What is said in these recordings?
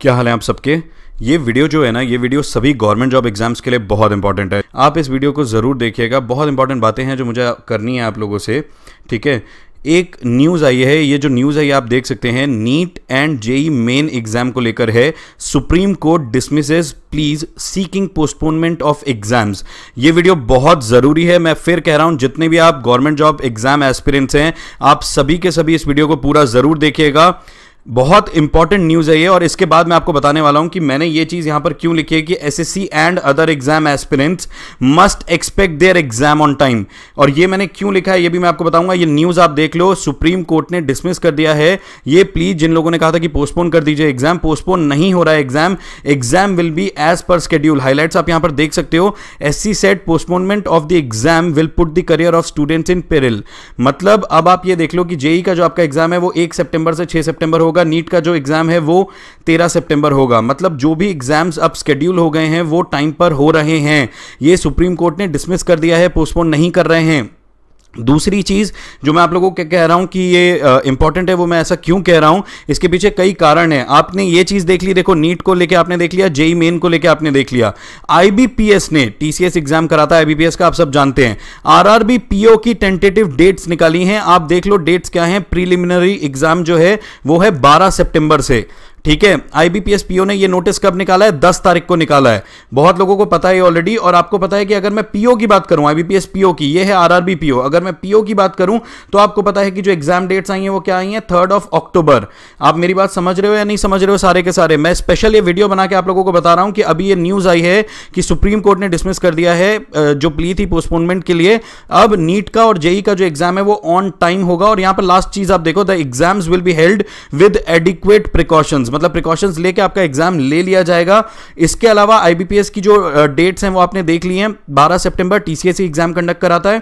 क्या हाल है आप सबके ये वीडियो जो है ना ये वीडियो सभी गवर्नमेंट जॉब एग्जाम्स के लिए बहुत इंपॉर्टेंट है आप इस वीडियो को ज़रूर देखिएगा बहुत इंपॉर्टेंट बातें हैं जो मुझे करनी है आप लोगों से ठीक है एक न्यूज़ आई है ये जो न्यूज़ आई आप देख सकते हैं NEET and JEE main exam को लेकर है supreme court dismisses plea seeking postponement of exams ये वीडियो बहुत ज़रूरी है मैं फिर कह रहा हूं जितने भी आप गवर्नमेंट जॉब एग्जाम एस्पिरेंट्स हैं आप सभी के सभी इस वीडियो को पूरा ज़रूर देखिएगा बहुत इंपॉर्टेंट न्यूज़ है ये और इसके बाद मैं आपको बताने वाला हूं कि मैंने ये चीज़ यहां पर क्यों लिखी है कि SSC and other exam aspirants must expect their exam on time और ये मैंने क्यों लिखा है ये भी मैं आपको बताऊंगा ये न्यूज़ आप देख लो सुप्रीम कोर्ट ने डिसमिस कर दिया है ये प्लीज़ जिन लोगों ने कहा था कि पोस्टपोन कर दीजिए एग्जाम पोस्टपोन नहीं हो रहा है exam exam will be as per schedule highlights आप यहां पर देख सकते हो S C said postponement of the exam will put the career of students in peril मतलब अब आप ये देख लो कि जेई e का जो आपका एग्जाम है वो एक सेप्टेंबर से छह सेप्टेंबर होगा होगा नीट का जो एग्ज़ाम है वो तेरह सितंबर होगा मतलब जो भी एग्ज़ाम्स अब स्केड्यूल हो गए हैं वो टाइम पर हो रहे हैं ये सुप्रीम कोर्ट ने डिसमिस कर दिया है पोस्टपोन नहीं कर रहे हैं दूसरी चीज़ जो मैं आप लोगों को कह रहा हूं कि ये इंपॉर्टेंट है वो मैं ऐसा क्यों कह रहा हूं इसके पीछे कई कारण है आपने ये चीज़ देख ली देखो नीट को लेके आपने देख लिया जेई मेन को लेके आपने देख लिया आईबीपीएस ने टीसीएस एग्जाम कराता है आईबीपीएस का आप सब जानते हैं आरआरबी पीओ की टेंटेटिव डेट्स निकाली हैं आप देख लो डेट्स क्या है प्रीलिमिनरी एग्जाम जो है वो है बारह सेप्टेंबर से ठीक है आईबीपीएस पीओ ने ये नोटिस कब निकाला है दस तारीख को निकाला है बहुत लोगों को पता है ऑलरेडी और आपको पता है कि अगर मैं पीओ की बात करूं आईबीपीएस पीओ की ये है आरआरबी पीओ अगर मैं पीओ की बात करूं तो आपको पता है कि जो एग्जाम डेट्स आई हैं वो क्या आई हैं थर्ड ऑफ अक्टूबर आप मेरी बात समझ रहे हो या नहीं समझ रहे हो सारे के सारे मैं स्पेशल ये वीडियो बना के आप लोगों को बता रहा हूं कि अभी ये न्यूज आई है कि सुप्रीम कोर्ट ने डिसमिस कर दिया है जो प्ली थी पोस्टपोनमेंट के लिए अब नीट का और जेई e e का जो एग्जाम है वो ऑन टाइम होगा और यहां पर लास्ट चीज आप देखो the exams will be held with adequate precautions मतलब प्रिकॉशंस लेके आपका एग्जाम ले लिया जाएगा इसके अलावा आईबीपीएस की जो डेट्स हैं वो आपने देख ली हैं बारह सितंबर टीसीएस एग्जाम कंडक्ट कराता है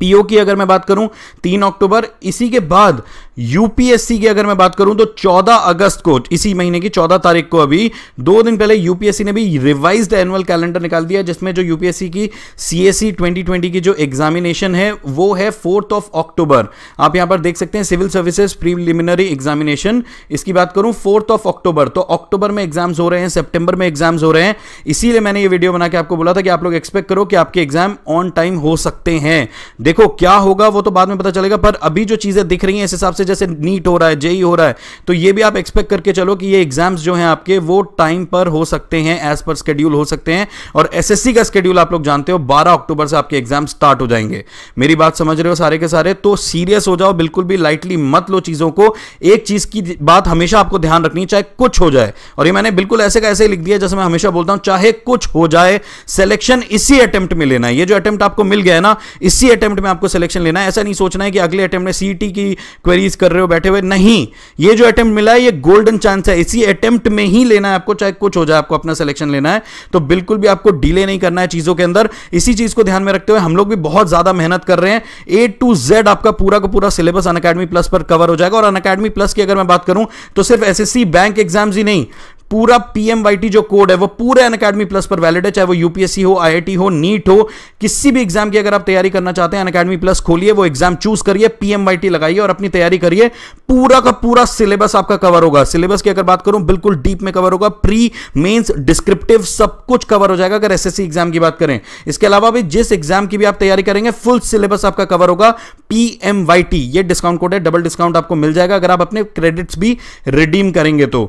पीओ की अगर मैं बात करूं तीन अक्टूबर इसी के बाद यूपीएससी की अगर मैं बात करूं तो 14 अगस्त को इसी महीने की 14 तारीख को अभी दो दिन पहले यूपीएससी ने भी रिवाइज्ड एनुअल कैलेंडर निकाल दिया जिसमें जो यूपीएससी की सीएससी 2020 की जो एग्जामिनेशन है वो है फोर्थ ऑफ अक्टूबर आप यहां पर देख सकते हैं सिविल सर्विसेज प्रीलिमिनरी एग्जामिनेशन इसकी बात करूं फोर्थ ऑफ अक्टूबर तो अक्टूबर में एग्जाम्स हो रहे हैं सेप्टेंबर में एग्जाम्स हो रहे हैं इसीलिए मैंने ये वीडियो बना के आपको बोला था कि आप लोग एक्सपेक्ट करो कि आपके एग्जाम ऑन टाइम हो सकते हैं देखो क्या होगा वो तो बाद में पता चलेगा पर अभी जो चीज़ें दिख रही हैं इस हिसाब से जैसे नीट हो रहा है जेई हो रहा है तो ये भी आप एक्सपेक्ट करके चलो कि ये एग्जाम्स जो हैं आपके वो टाइम पर हो सकते हैं एज पर स्केड्यूल हो सकते हैं और एस का स्केड्यूल आप लोग जानते हो बारह अक्टूबर से आपके एग्जाम स्टार्ट हो जाएंगे मेरी बात समझ रहे हो सारे के सारे तो सीरियस हो जाओ बिल्कुल भी लाइटली मत लो चीज़ों को एक चीज़ की बात हमेशा आपको ध्यान रखनी चाहे कुछ हो जाए और ये मैंने बिल्कुल ऐसे का ऐसे लिख दिया जैसे मैं हमेशा बोलता हूं चाहे कुछ हो जाए सिलेक्शन इसी अटेम्प्ट में लेना है ये जो अटेम्प्ट आपको मिल गया है ना इसी अटेम्प्ट अटेम्प्ट में आपको सिलेक्शन लेना है ऐसा नहीं सोचना है कि अगले अटेम्प्ट में सीटी की क्वेरीज कर रहे हो बैठे हुए नहीं ये जो अटेम्प्ट मिला है ये गोल्डन चांस है इसी अटेम्प्ट में ही लेना है आपको चाहे कुछ हो जाए आपको अपना सिलेक्शन लेना है तो बिल्कुल भी आपको डिले नहीं करना है चीजों के अंदर इसी चीज को ध्यान में रखते हुए हम लोग भी बहुत ज्यादा मेहनत कर रहे हैं ए टू जेड आपका पूरा का पूरा सिलेबस अन प्लस पर कवर हो जाएगा और अन प्लस की अगर मैं बात करूं तो सिर्फ एस बैंक एग्जाम्स ही नहीं पूरा पीएमवाईटी जो कोड है वो पूरे अन अकेडमी प्लस पर वैलिड है चाहे वो यूपीएससी हो आईआईटी हो नीट हो किसी भी एग्जाम की अगर आप तैयारी करना चाहते हैं अन अकेडमी प्लस खोलिए वो एग्जाम चूज करिए पीएमवाईटी लगाइए और अपनी तैयारी करिए पूरा का पूरा सिलेबस आपका कवर होगा सिलेबस की अगर बात करूं बिल्कुल डीप में कवर होगा प्री मेन्स डिस्क्रिप्टिव सब कुछ कवर हो जाएगा अगर एस एग्जाम की बात करें इसके अलावा भी जिस एग्जाम की भी आप तैयारी करेंगे फुल सिलेबस आपका कवर होगा पीएमवाईटी ये डिस्काउंट कोड है डबल डिस्काउंट आपको मिल जाएगा अगर आप अपने क्रेडिट्स भी रिडीम करेंगे तो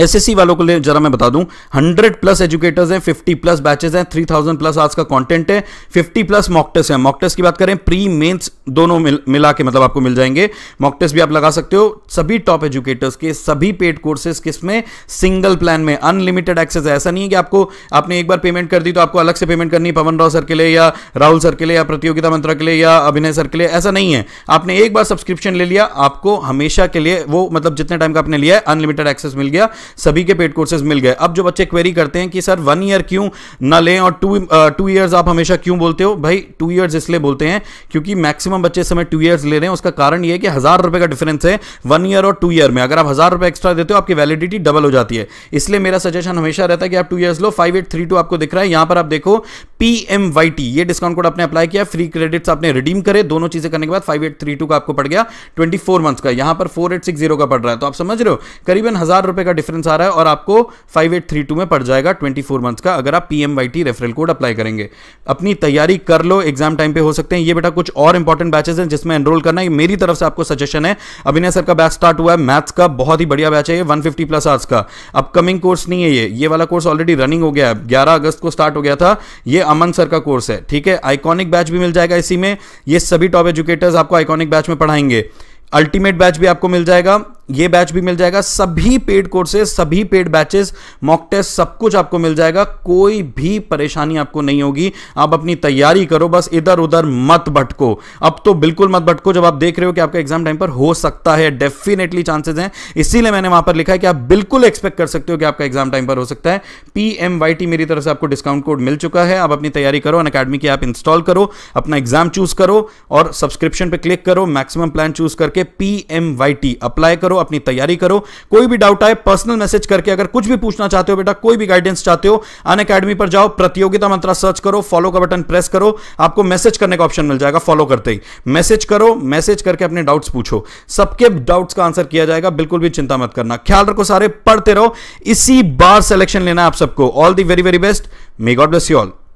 एसएससी वालों को ले जरा मैं बता दूं 100 प्लस एजुकेटर्स हैं 50 प्लस बैचेस हैं 3000 प्लस आज का कंटेंट है 50 प्लस मॉकटेस है मॉकटेस की बात करें प्री मेंस दोनों मिल, मिला के मतलब आपको मिल जाएंगे मॉकटेस भी आप लगा सकते हो सभी टॉप एजुकेटर्स के सभी पेड कोर्सेज में सिंगल प्लान में अनलिमिटेड एक्सेस है ऐसा नहीं है कि आपको आपने एक बार पेमेंट कर दी तो आपको अलग से पेमेंट करनी पवन राव सर के लिए या राहुल सर के लिए या प्रतियोगिता मंत्रा के लिए या अभिनय सर के लिए ऐसा नहीं है आपने एक बार सब्सक्रिप्शन ले लिया आपको हमेशा के लिए वो मतलब जितने टाइम का आपने लिया है अनलिमिटेड एक्सेस मिल गया सभी के पेड कोर्सेज मिल गए अब जो बच्चे क्वेरी करते हैं कि सर वन ईयर क्यों ना लें और टू टू ईयर्स आप हमेशा क्यों बोलते हो भाई टू ईयर्स इसलिए बोलते हैं क्योंकि मैक्सिमम बच्चे समय टू ईयर्स ले रहे हैं उसका कारण यह है कि हज़ार रुपए का डिफरेंस है वन ईयर और टू ईयर में अगर आप हज़ार रुपए एक्स्ट्रा देते हो आपकी वैलिडिटी डबल हो जाती है इसलिए मेरा सजेशन हमेशा रहता है कि आप टू ईयर्स लो फाइव एट थ्री टू आपको दिख रहा है यहां पर आप देखो पी एम वाई टी ये डिस्काउंट कोड आपने अप्लाई किया फ्री क्रेडिट्स आपने रिडीम करे दोनों चीज़ें करने के बाद फाइव एट थ्री टू का आपको पड़ गया ट्वेंटी फोर मंथ का यहां पर फोर एट सिक्स जीरो का पड़ रहा है तो आप समझ रहे हो करीबन हज़ार रुपए का डिफरेंस रेफरेंस आ रहा है और आपको 5832 में पड़ जाएगा 24 मंथ्स का अगर आप पीएमवाईटी रेफरल कोड अप्लाई करेंगे अपनी तैयारी कर लो एग्जाम टाइम पे हो सकते हैं ये बेटा कुछ और इंपॉर्टेंट बैचेस हैं जिसमें एनरोल करना है मेरी तरफ से आपको सजेशन है अभिनय सर का बैच स्टार्ट हुआ है मैथ्स का बहुत ही बढ़िया बैच है ये 150 प्लस आर्स का अपकमिंग कोर्स नहीं है ये ये वाला कोर्स ऑलरेडी रनिंग हो गया है ग्यारह अगस्त को स्टार्ट हो गया था ये अमन सर का कोर्स है ठीक है आइकॉनिक बैच भी मिल जाएगा इसी में ये सभी टॉप एजुकेटर्स आपको आइकॉनिक बैच में पढ़ाएंगे अल्टीमेट बैच भी आपको मिल जाएगा ये बैच भी मिल जाएगा सभी पेड कोर्सेज सभी पेड बैचेस मॉक टेस्ट सब कुछ आपको मिल जाएगा कोई भी परेशानी आपको नहीं होगी आप अपनी तैयारी करो बस इधर उधर मत भटको अब तो बिल्कुल मत भटको जब आप देख रहे हो कि आपका एग्जाम टाइम पर हो सकता है डेफिनेटली चांसेस हैं इसीलिए मैंने वहां पर लिखा है कि आप बिल्कुल एक्सपेक्ट कर सकते हो कि आपका एग्जाम टाइम पर हो सकता है पी मेरी तरफ से आपको डिस्काउंट कोड मिल चुका है आप अपनी तैयारी करो अन अकेडमी की आप इंस्टॉल करो अपना एग्जाम चूज करो और सब्सक्रिप्शन पर क्लिक करो मैक्सिमम प्लान चूज करके पी अप्लाई करो अपनी तैयारी करो कोई भी डाउट आए पर्सनल मैसेज करके अगर कुछ भी पूछना चाहते हो बेटा कोई भी गाइडेंस चाहते हो अन अकेडमी पर जाओ प्रतियोगिता मंत्रा सर्च करो फॉलो का बटन प्रेस करो आपको मैसेज करने का ऑप्शन मिल जाएगा फॉलो करते ही मैसेज करो मैसेज करके अपने डाउट्स पूछो सबके डाउट्स का आंसर किया जाएगा बिल्कुल भी चिंता मत करना ख्याल रखो सारे पढ़ते रहो इसी बार सिलेक्शन लेना आप सबको all the very very best may God bless you all